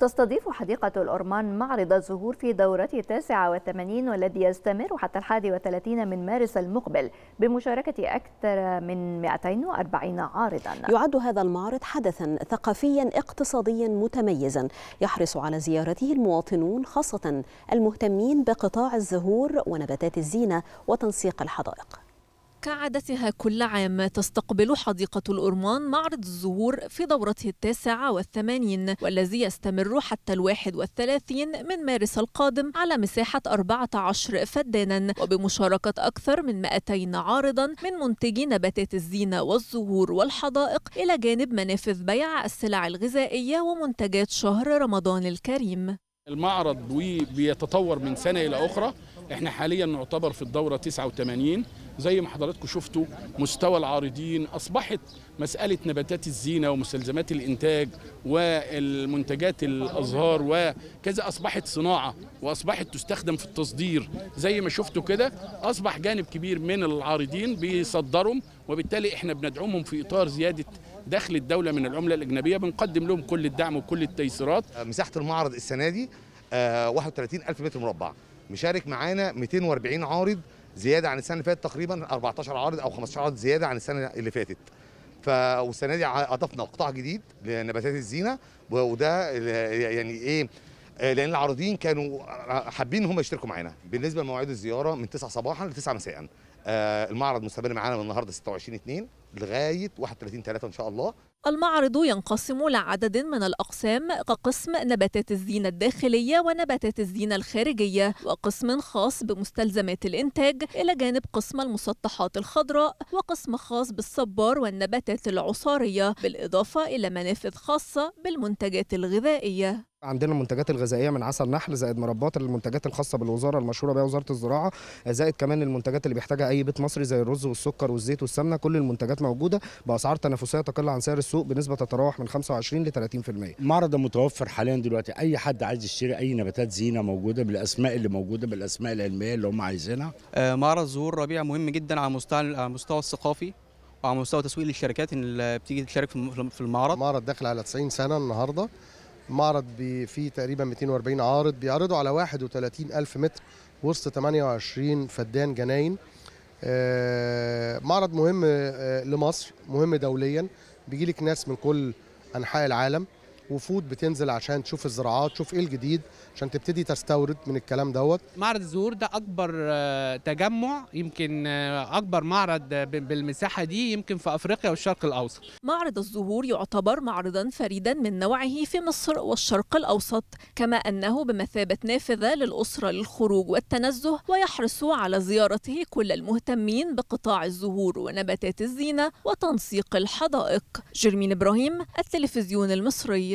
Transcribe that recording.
تستضيف حديقة الأرمان معرض الزهور في دورته 89 والذي يستمر حتى 31 من مارس المقبل بمشاركة أكثر من 240 عارضا يعد هذا المعرض حدثا ثقافيا اقتصاديا متميزا يحرص على زيارته المواطنون خاصة المهتمين بقطاع الزهور ونباتات الزينة وتنسيق الحدائق كعادتها كل عام تستقبل حديقة الأرمان معرض الزهور في دورته التاسعة والثمانين والذي يستمر حتى الواحد والثلاثين من مارس القادم على مساحة 14 فدانا وبمشاركة أكثر من 200 عارضا من منتجي نباتات الزينة والزهور والحدائق إلى جانب منافذ بيع السلع الغذائية ومنتجات شهر رمضان الكريم المعرض بيتطور من سنة إلى أخرى احنا حاليا نعتبر في الدورة 89 زي ما حضراتكم شفتوا مستوى العارضين اصبحت مساله نباتات الزينه ومستلزمات الانتاج والمنتجات الازهار وكذا اصبحت صناعه واصبحت تستخدم في التصدير زي ما شفتوا كده اصبح جانب كبير من العارضين بيصدرهم وبالتالي احنا بندعمهم في اطار زياده دخل الدوله من العمله الاجنبيه بنقدم لهم كل الدعم وكل التيسيرات مساحه المعرض السنه دي 31000 آه، متر مربع مشارك معانا 240 عارض زياده عن السنه اللي فاتت تقريبا 14 عرض او 15 عرض زياده عن السنه اللي فاتت ف والسنه دي اضفنا قطاع جديد لنباتات الزينه وده يعني ايه لان العارضين كانوا حابين ان هم يشتركوا معانا بالنسبه لمواعيد الزياره من 9 صباحا ل 9 مساء آه، المعرض مستمر معانا من النهارده 26 2 لغايه 31 3 ان شاء الله المعرض ينقسم لعدد من الأقسام كقسم نباتات الزينة الداخلية ونباتات الزينة الخارجية وقسم خاص بمستلزمات الإنتاج إلى جانب قسم المسطحات الخضراء وقسم خاص بالصبار والنباتات العصارية بالإضافة إلى منافذ خاصة بالمنتجات الغذائية عندنا المنتجات الغذائيه من عسل نحل زائد مربات المنتجات الخاصه بالوزاره المشهوره بها وزاره الزراعه زائد كمان المنتجات اللي بيحتاجها اي بيت مصري زي الرز والسكر والزيت والسمنه كل المنتجات موجوده باسعار تنافسيه تقل عن سعر السوق بنسبه تتراوح من 25 ل 30% معرض متوفر حاليا دلوقتي اي حد عايز يشتري اي نباتات زينه موجوده بالاسماء اللي موجوده بالاسماء العلميه اللي هم عايزينها آه، معرض زهور ربيع مهم جدا على المستوى الثقافي وعلى مستوى تسويق للشركات اللي بتيجي تشارك في المعرض المعرض داخل على 90 سنه النهارده معرض فيه تقريبا 240 عارض بيعرضوا على 31 ألف متر وسط 28 فدان جناين آه، معرض مهم آه، لمصر مهم دوليا بيجيلك ناس من كل أنحاء العالم وفود بتنزل عشان تشوف الزراعات تشوف ايه الجديد عشان تبتدي تستورد من الكلام دوت معرض الزهور ده اكبر آه، تجمع يمكن آه، اكبر معرض آه، بالمساحه دي يمكن في افريقيا والشرق الاوسط معرض الزهور يعتبر معرضا فريدا من نوعه في مصر والشرق الاوسط كما انه بمثابه نافذه للاسره للخروج والتنزه ويحرص على زيارته كل المهتمين بقطاع الزهور ونباتات الزينه وتنسيق الحدائق جرمين ابراهيم التلفزيون المصري